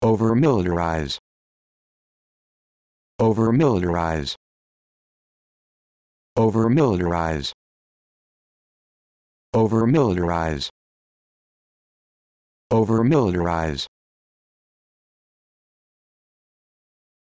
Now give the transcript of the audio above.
over militarize over militarize over militarize over militarize over militarize